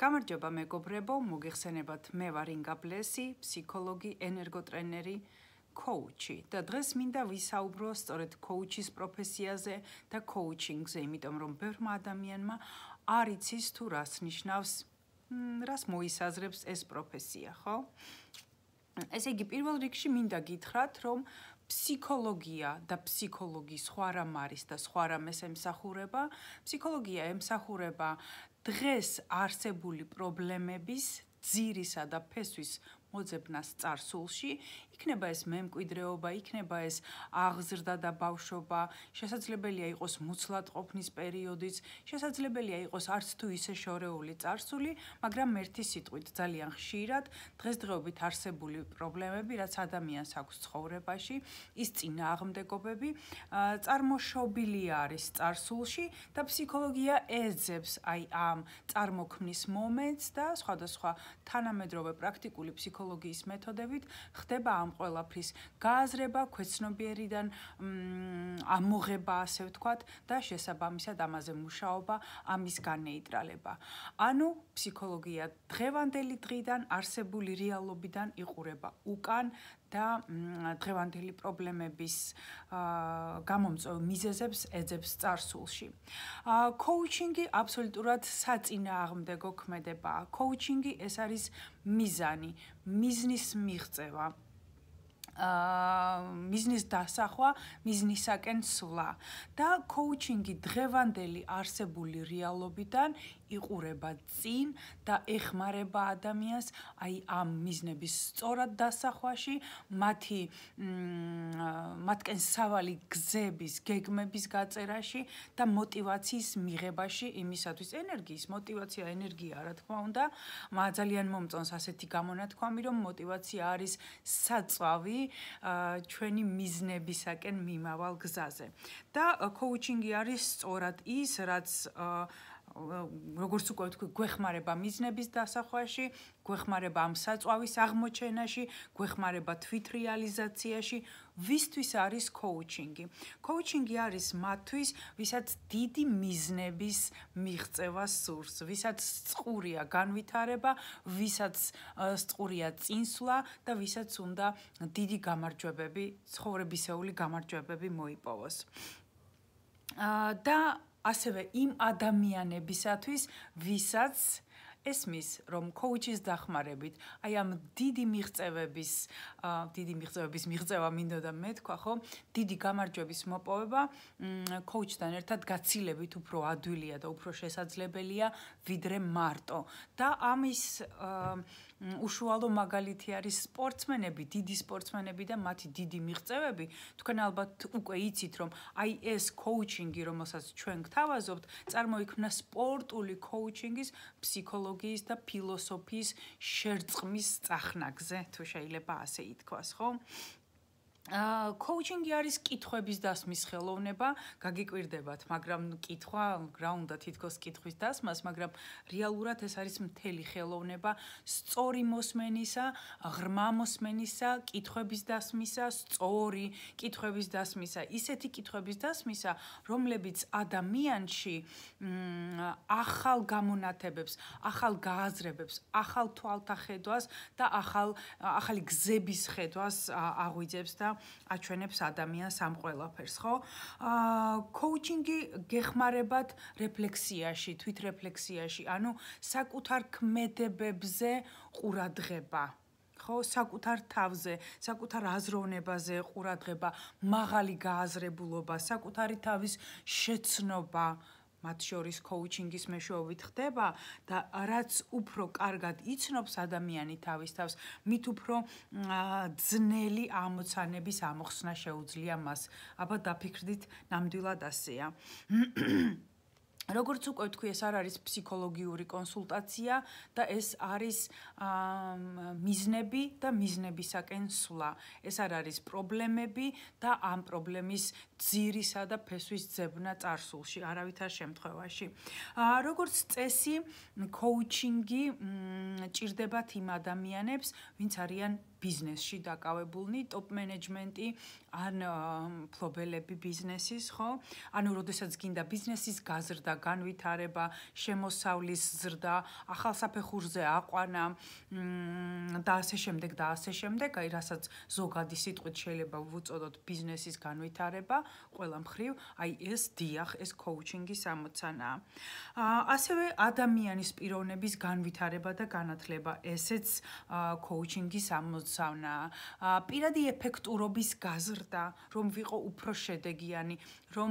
გამარჯობა მეგობრებო, მოგიხსენებათ. მე ვარ ინგა ბლესი, ფსიქოლოგი, ენერგოტრენერი, კოუჩი. და დღეს მინდა ვისაუბრო სწორედ კოუჩის პროფესიაზე და კოუჩინგზე, იმიტომ რომ ბევრმა ადამიანმა არ იცის თუ რას ნიშნავს, რას მოისაზრებს ეს პროფესია, ხო? ესე იგი, პირველ რიგში მინდა გითხრათ, რომ ფსიქოლოგია და ფსიქოლოგი სხვა რამ არის და სხვა რამ ეს ემსახურება. ფსიქოლოგია ემსახურება დღეს არსებული პრობლემების ძირისა და ფესვის მოძებნას царსულში, იქნება ეს მემკვიდრეობა, იქნება ეს აღზრდა და ბავშვობა, შესაძლებელია იყოს მუცლად ყოფნის პერიოდიც, შესაძლებელია იყოს არც თუ ისე შორეული царსული, მაგრამ ერთი სიტყვით ძალიან ხშირად დღესდღეობით არსებული პრობლემები, რაც ადამიანს აქვს ცხოვრებაში, ის წინააღმდეგობები, წარმოშობილი არის царსულში და ფსიქოლოგია ეძებს აი ამ წარმოქმნის მომენტს და სხვადასხვა თანამედროვე პრაქტიკული ფსიქოლოგია ფსიქოლოგიის მეთოდებით ხდება ამ ყველაფრის გააზრება ქვეცნობიერიდან ამოღება ასე ვთქვათ და შესაბამისად ამაზე მუშაობა ამის განეიტრალება ანუ ფსიქოლოგია დღევანდელი დღიდან არსებული რეალობიდან იყურება უკან და დღევანდელი პრობლემების გამომწვევ მიზეზებს ეძებს წარსულში. კოუჩინგი აბსოლუტურად საწინააღმდეგო ქმედებაა. კოუჩინგი ეს არის მიზანი, მიზნის მიღწევა. აა ბიზნეს დასახვა, ბიზნესაკენ სვლა და კოუჩინგი დღევანდელი არსებული რეალობიდან იყურება წინ და ეხმარება ადამიანს აი ამ ბიზნესის სწორად დასახვაში, მათი მათკენ სავალი გზების, გეგმების გაწერაში და мотиваციის მიღებაში იმისათვის ენერგიის, мотиваცია ენერგიაა, რა თქმა უნდა. მაგრამ ძალიან მომწონს ასეთი გამონათქვამი, რომ мотиваცია არის საწვავი აა ჩვენი მიზნებისაკენ მიმავალ გზაზე. და კოუჩინგი არის სწორად ის, რაც როგორც უკვე ვთქვი, გვეხმარება მიზნების დასახვაში, გვეხმარება ამ საწვავის აღმოჩენაში, გვეხმარება თვითრეალიზაციაში. ვისთვის არის კოუჩინგი? კოუჩინგი არის მათთვის, ვისაც დიდი მიზნების მიღწევა სურს, ვისაც წყურია განვითარება, ვისაც წყურია წინსვლა და ვისაც უნდა დიდი გამარჯვებები, ცხოვრებისეული გამარჯვებები მოიპოვოს. აა და ასევე იმ ადამიანებისათვის, ვისაც ესმის, რომ კოუჩის დახმარებით აი ამ დიდი მიღწევების, დიდი მიღწევების მიღწევა მინდოდა მე თქვა, ხო? დიდი გამარჯვების მოპოვება კოუჩთან ერთად გაცილებით უფრო ადვილია და უფრო შესაძლებელია, ვიდრე მარტო. და ამის აა უშუალო მაგალითი არის სპორტსმენები, დიდი სპორტსმენები და მათი დიდი მიღწევები. თქვენ ალბათ უკვე იცით, რომ აი ეს კოუჩინგი, რომელსაც ჩვენ გთავაზობთ, წარმოიქმნა სპორტული კოუჩინგის ფსიქოლოგიის და ფილოსოფიის შერწყმის წახნაგზე, თუ შეიძლება ასე ითქვას, ხო? აა კოუჩინგი არის კითხების დასმის ხელოვნება, გაგიკვირდებათ, მაგრამ კითხვა რა უნდა თითქოს კითხვის დასმას, მაგრამ რეალურად ეს არის მთელი ხელოვნება, სწორი მოსმენისა, ღრმა მოსმენისა, კითხების დასმისა, სწორი კითხების დასმისა, ისეთი კითხების დასმისა, რომლებიც ადამიანში ახალ გამონათებებს, ახალ გააზრებებს, ახალ თვალთახედვას და ახალ ახალი გზების ხედვას აღვიძებს და აჩვენებს ადამიანს ამ ყველაფერს, ხო? აა კოუჩინგი გეხმარებათ რეფლექსიაში, თვითრეფლექსიაში, ანუ საკუთარ კმედებებზე ყურადღება. ხო, საკუთარ თავზე, საკუთარ აზროვნებაზე ყურადღება, მაღალი გააზრებულობა, საკუთარი თავის შეცნობა, მათ შორის კოუჩინგის მეშვეობით ხდება და რაც უფრო კარგად იცნობს ადამიანი თავის თავს, მით უფრო ძნელი ამოცანების ამოხსნა შეუძლია მას. აბა დაფიქრდით, ნამდვილად ასეა. როგორც უკვე თქვი, ეს არ არის ფსიქოლოგიური კონსულტაცია და ეს არის მიზნები და მიზნებისაკენ სვლა. ეს არ არის პრობლემები და ამ პრობლემის ძირისა და ფესვის ძებნა წარსულში, არავითარ შემთხვევაში. აა როგორც წესი, კოუჩინგი ჭირდებათ იმ ადამიანებს, ვინც არიან ბიზნესში დაკავებულნი, ტოპ მენეჯმენტი ან ფლობელები ბიზნესის, ხო? ანუ როდესაც გინდა ბიზნესის გაზრდა, განვითარება, შემოსავლის ზრდა, ახალსაფეხურზე აყვანა და ასე შემდეგ და ასე შემდეგ, აი რასაც ზოგადი სიტყვით შეიძლება ვუწოდოთ ბიზნესის განვითარება, ყველა მხრივ, აი ეს დიახ, ეს კოუჩინგის ამოცანა. აა ასევე ადამიანის პიროვნების განვითარება და განათლება, ესეც აა კოუჩინგის ამოცანა. აა პირადი ეფექტურობის გაზრდა, რომ ვიყო უფრო შედეგიანი, რომ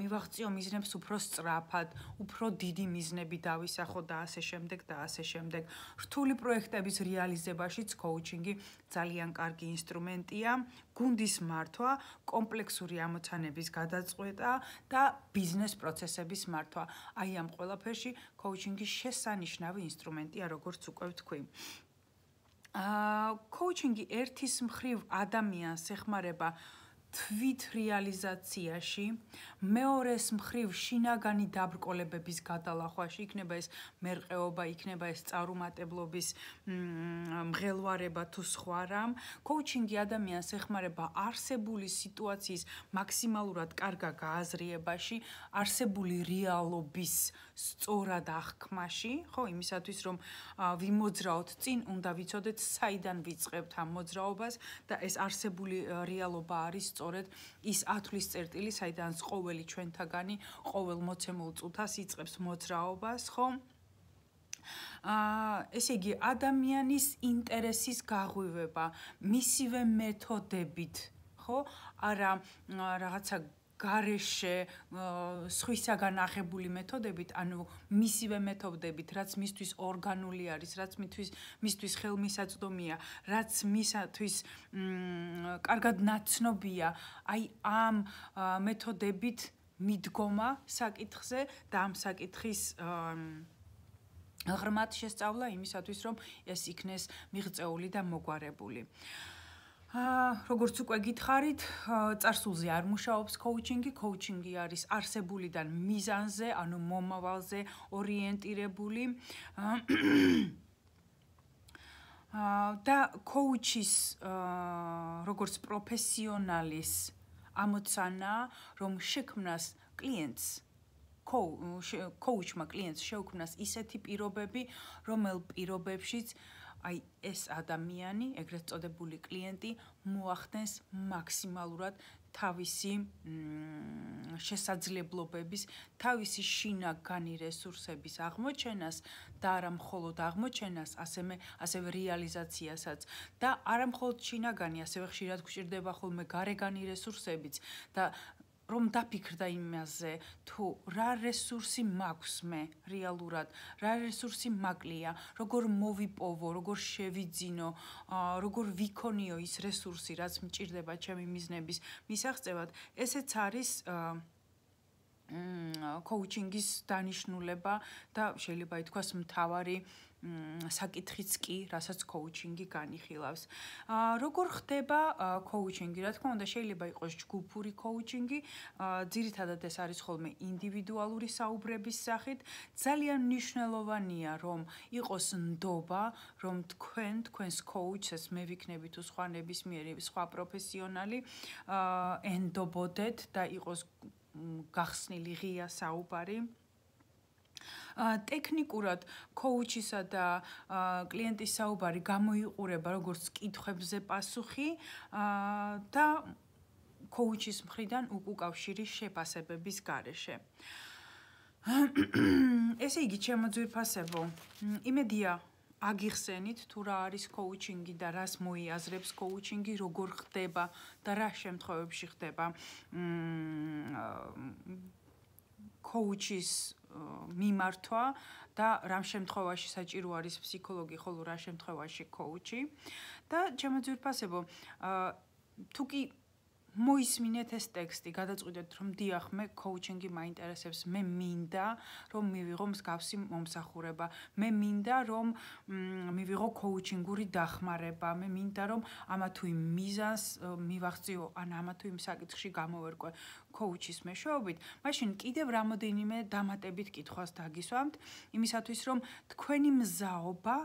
მივაღწიო მიზნებს უფრო სწრაფად, უფრო დიდი მიზნები დავისახო და ასე შემდეგ და ასე შემდეგ. რთული პროექტების რეალიზებაშიც კოუჩინგი ძალიან კარგი ინსტრუმენტია, გუნდის მართვა, კომპლექსური ამოცანა ამოცანების გადაწყვეტა და ბიზნეს პროცესების მართვა. აი ამ ყველაფერში კოუჩინგის შესანიშნავი ინსტრუმენტია, როგორც უკვე ვთქვი. აა კოუჩინგი ერთის მხრივ ადამიანს ეხმარება აა თვით რეალიზაციაში მეორეს მხრივ შინაგანი დაბრკოლებების გადალახვაში იქნება ეს მერყეობა, იქნება ეს წარუმატებლობის მღელვარება თუ სხვა რამ. კოუჩინგი ადამიანს ეხმარება არსებული სიტუაციის მაქსიმალურად კარგა გააზრიებაში, არსებული რეალობის სწორად ახქმაში, ხო, იმისათვის რომ ვიმოძრაოთ წინ, უნდა ვიცოდეთ საიდან ვიწყებთ ამ მოძრაობას და ეს არსებული რეალობა არის სწორედ ის ათვლის წერტილი, საიდან ყოველი ჩვენთაგანი ყოველ მოცემულ წუთას იწყებს მოძრაობას, ხო? აა ესე იგი ადამიანის ინტერესის გაღვივება მისივე მეთოდებით ხო? არა რაღაცა гараше სხვისაგან აღებული მეთოდებით, ანუ მისივე მეთოდებით, რაც მისთვის ორგანული არის, რაც მისთვის მისთვის ხელმისაწვდომია, რაც მისათვის მმ კარგად ნაცნობია, აი ამ მეთოდებით მიდგომა საკითხზე და ამ საკითხის ღრმად შესწავლა იმისათვის, რომ ეს იქნეს მიღწეული და მოგვარებული. აა როგორც უკვე გითხარით, წარსულზე არ მუშაობს კოუჩინგი, კოუჩინგი არის არსებულიდან მიზანზე, ანუ მომავალზე ორიენტირებული. აა და კოუჩის აა როგორც პროფესიონალის ამოცანა, რომ შექმნას კლიენტს კოუჩმა კლიენტს შეუქმნას ისეთი პირობები, რომელ პირობებშიც აი ეს ადამიანი, ეგრეთ წოდებული კლიენტი მოახდენს მაქსიმალურად თავისი შესაძლებლობების, თავისი შინაგანი რესურსების აღმოჩენას და არა მხოლოდ აღმოჩენას, ასევე ასევე რეალიზაციასაც და არა მხოლოდ შინაგანი, ასევე ხშირად გვჭირდება ხოლმე გარეგანი რესურსებიც და რომ დაფიქრდა იმაზე, თუ რა რესურსი მაქვს მე რეალურად, რა რესურსი მაკლია, როგორ მოვიპოვო, როგორ შევიძინო, როგორ ვიქონიო ის რესურსი, რაც მჭირდება ჩემი მიზნების მისაღწევად, ესეც არის კოუჩინგის დანიშნულება და შეიძლება ითქვას მთავარი საკითხიც კი, რასაც კოუჩინგი განიხილავს. აა როგორ ხდება კოუჩინგი? რა თქმა უნდა, შეიძლება იყოს ჯგუფური კოუჩინგი, აა ძირითადად ეს არის ხოლმე ინდივიდუალური საუბრების სახით. ძალიან მნიშვნელოვანია, რომ იყოს ნდობა, რომ თქვენ, თქვენს კოუჩს მე ვიქნები თუ სხვა ნებისმიერი სხვა პროფესიონალი, აა ენდობოდეთ და იყოს გახსნილი ღია საუბარი. ა ტექნიკურად კოუჩისა და კლიენტის საუბარი გამოიყურება როგორც კითხებზე პასუხი და კოუჩის მხრიდან უკუკავშირის შეფასებების გარეშე. ესე იგი, ჩემო ძვირფასებო, იმედია, აგიხსენით თუ რა არის კოუჩინგი და რას მოიაზრებს კოუჩინგი, როგორ ხდება და რა შემთხვევებში ხდება. მმ კოუჩის მიმართვა და რა შემთხვევაში საჭირო არის ფსიქოლოგი, ხოლო რა შემთხვევაში კოუჩი. და ჩემო ძვირფასებო, თუკი მოისმინეთ ეს ტექსტი, გადაწყვიტეთ რომ დიახ, მე კოუჩინგი მაინტერესებს, მე მინდა რომ მივიღო მსგავსი მომსახურება, მე მინდა რომ მივიღო კოუჩინგური დახმარება, მე მინდა რომ ამა თუ იმ მიზანს მივახციო, ან ამა თუ იმ საკითხში გამოვერკვე კოუჩის მეშვეობით, მაშინ კიდევ რამოდენიმე დამატებით კითხვას დაგისვამთ, იმისათვის რომ თქვენი მზაობა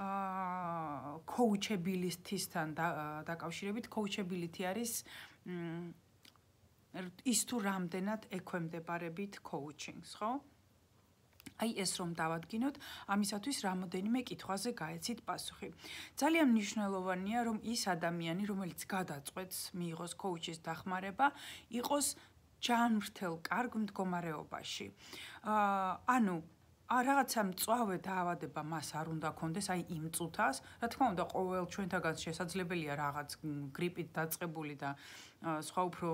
აა კოუჩებილისთვისთან დაკავშირებით კოუჩებილითი არის ის თუ რამდენად ექვემდებარებით კოუჩინგს, ხო? აი ეს რომ დავადგინოთ, ამისათვის რამოდენიმე კითხვაზე გაეცით პასუხი. ძალიან მნიშვნელოვანია, რომ ის ადამიანი, რომელიც გადაწყვეტს მიიღოს კოუჩის დახმარება, იყოს ჯანმრთელ, კარგ მდგომარეობაში. აა, ანუ ა რაღაცა მწავე დაავადება მას არ უნდა კონდეს, აი იმ წუთას, რა თქმა უნდა, ყოველ ჩვენთანაც შესაძლებელია რაღაც გრიპით დაწყებული და სხვა უფრო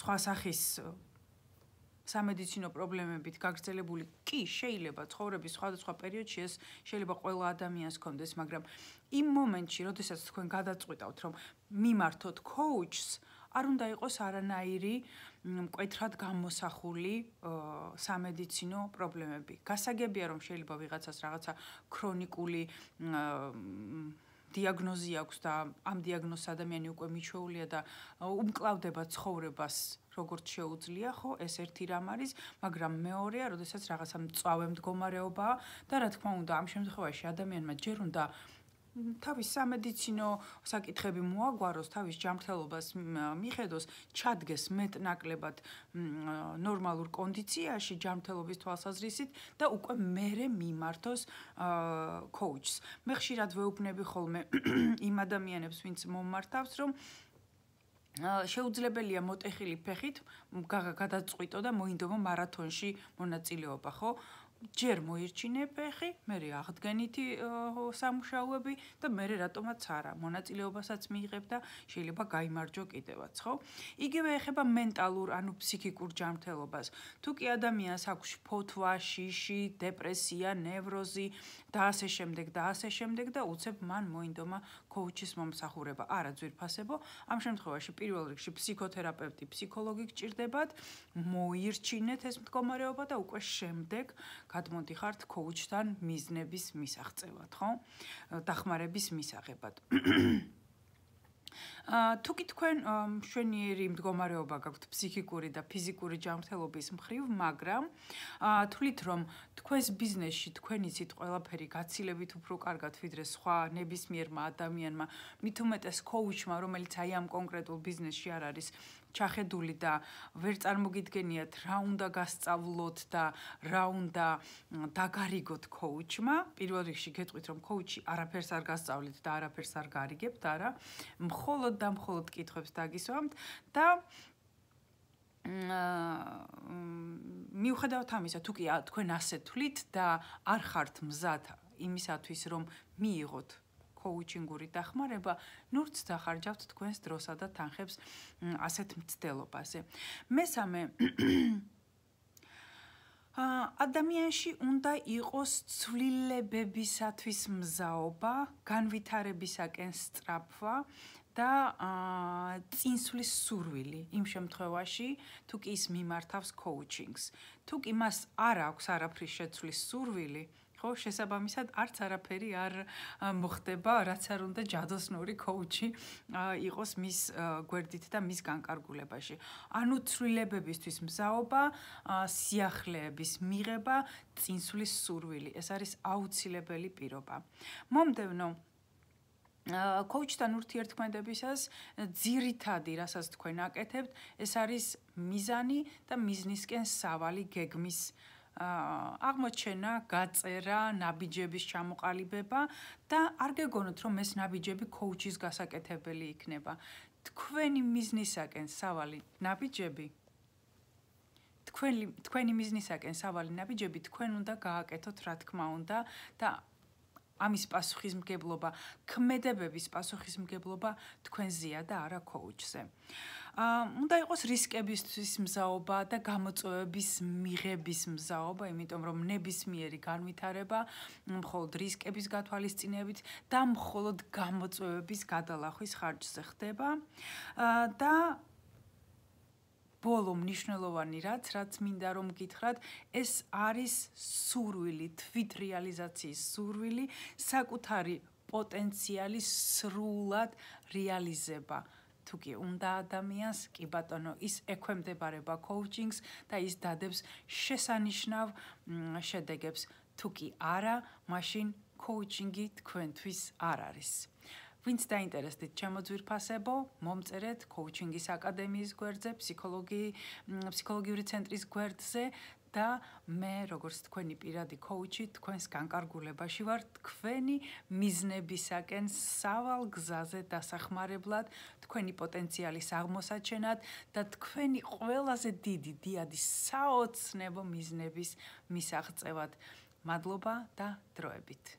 სხვა სახის სამედიცინო პრობლემებით გაგრძელებული კი შეიძლება ცხოვრების სხვადასხვა პერიოდში ეს შეიძლება ყველა ადამიანს კონდეს, მაგრამ იმ მომენტში, როდესაც თქვენ გადაწყვიტავთ, რომ მიმართოთ კოუჩს, არ უნდა იყოს არანაირი აა მკვეთრად გამოსახული სამედიცინო პრობლემები. გასაგებია, რომ შეიძლება ვიღაცას რაღაცა ქრონიკული დიაგნოზი აქვს და ამ დიაგნოზს ადამიანი უკვე მიჩვეულია და უმკლავდება ცხოვრებას. როგორც შეუძლია ხო ეს ერთი რამ არის, მაგრამ მეორეა, როდესაც რაღაცა მწავე მდგომარეობა და რა თქმა უნდა, ამ შემთხვევაში ადამიანმა ჯერ უნდა აა თავის სამედიცინო საკითხები მოაგვაროს, თავის ჯანმრთელობას მიხედოს, ჩადგეს მეტნაკლებად ნორმალურ კონდიციაში ჯანმრთელობის თვალსაზრისით და უკვე მერე მიმართოს კოუჩს. მე ხშირად ვეუბნები ხოლმე იმ ადამიანებს, ვინც მომმართავს, რომ შეუძლებელია მოტეხილი ფეხით გადაწყვიტო და მოინდომო მარათონში მონაწილეობა, ხო? ჯერ მოირჩინე ფეხი, მე რე აღდგენითი სამუშაოები და მე რე რატომაც არა, მონაწილეობასაც მიიღებ და შეიძლება გამარჯო კიდევაც, ხო? იგივე ეხება მენტალურ, ანუ ფსიქიკურ ჯანმრთელობას. თუ კი ადამიანს აქვს ფოთვა, შიში, დეპრესია, ნევროზი და ასე შემდეგ და ასე შემდეგ და უცებ მან მოინდომა კოუჩის მომსახურება არა ძვირფასებო ამ შემთხვევაში პირველ რიგში ფსიქოთერაპევტი ფსიქოლოგი გჭირდებათ მოირჩინეთ ეს მდგომარეობა და უკვე შემდეგ გადმოდიხართ კოუჩთან მიზნების მისაღწევად ხო დახმარების მისაღებად თუკი თქვენ შვენიერი მდგომარეობა გაქვთ ფსიქიკური და ფიზიკური ჯანმრთელობის მხრივ, მაგრამ თვლით რომ თქვენს ბიზნესში თქვენიცით ყველაფერი გაცილებით უფრო კარგად ვიდრე სხვა ნებისმიერმა ადამიანმა, მით უმეტეს კოუჩმა, რომელიც აი ამ კონკრეტულ ბიზნესში არ არის ჩახედული და ვერ წარმოგიდგენიათ რა უნდა გასწავლოთ და რა უნდა დაგარიგოთ კოუჩმა. პირველ რიგში გეტყვით რომ კოუჩი არაფერს არ გასწავლეთ და არაფერს არ გარიგებთ, არა. მხოლოდ და მხოლოდ კითხვებს დაგისვამთ და აა მიუხედავთ ამისა, თუ კი თქვენ ასეთ თulit და არ ხართ მზად იმისათვის რომ მიიღოთ коучинგური დახმარება ნურც დახარჯავთ თქვენს დროსა და თანხებს ასეთ მცდელობაზე. მესამე ა ადამიანში უნდა იყოს ცვლილებებისათვის მზაობა, განვითარებისაკენ სწრაფვა და წინსვლის სურვილი იმ შემთხვევაში, თუ კი ის მიმართავს კოუჩინგს. თუ კი მას არ აქვს არაფრის შეცვლის სურვილი, ხო, შესაბამისად არც არაფერი არ მოხდება, რაც არ უნდა ჯადოსნური კოუჩი იყოს მის გვერდით და მის განკარგულებაში. ანუ ცვლილებებისთვის მზაობა, სიახლეების მიღება, წინსვლის სურვილი, ეს არის აუცილებელი პირობა. მომდევნო კოუჩთან ურთიერთქმედებისას ძირითადი, რასაც თქვენ აკეთებთ, ეს არის მიზანი და მიზნისკენ სავალი გეგმის აა აღმოჩენა, გაწერა, ნაბიჯების ჩამოყალიბება და არ გეგონოთ რომ ეს ნაბიჯები კოუჩის გასაკეთებელი იქნება. თქვენი მიზნისაკენ სავალი ნაბიჯები თქვენი თქვენი მიზნისაკენ სავალი ნაბიჯები თქვენ უნდა გააკეთოთ რა თქმა უნდა და ამის პასუხისმგებლობა, ქმედებების პასუხისმგებლობა თქვენზეა და არა კოუჩზე. აა უნდა იყოს რისკებისთვის მზაობა და გამოწვევების მიღების მზაობა, იმიტომ რომ ნებისმიერი განვითარება მხოლოდ რისკების გათვალისწინებით და მხოლოდ გამოწვევების გადალახვის ხარჯზე ხდება. აა და ბოლო მნიშვნელოვანი რაც რაც მინდა რომ გითხრათ ეს არის სურვილი თვითრეალიზაციის სურვილი საკუთარი პოტენციალის სრულად რეალიზება თუ კი უნდა ადამიანს კი ბატონო ის ექვემდებარება კოუჩინგს და ის დადებს შესანიშნავ შედეგებს თუ კი არა მაშინ კოუჩინგი თქვენთვის არ არის ვინც დაინტერესდით ჩემო ძვირფასებო, მომწერეთ კოუჩინგის აკადემიის გვერდზე, ფსიქოლოგი ფსიქოლოგიური ცენტრის გვერდზე და მე როგორც თქვენი პირადი კოუჩი თქვენს განკარგულებაში ვარ თქვენი მიზნებისაკენ სავალ გზაზე დასახმარებლად თქვენი პოტენციალის აღმოსაჩენად და თქვენი ყველაზე დიდი დიადი საოცნებო მიზნების მისაღწევად მადლობა და დროებით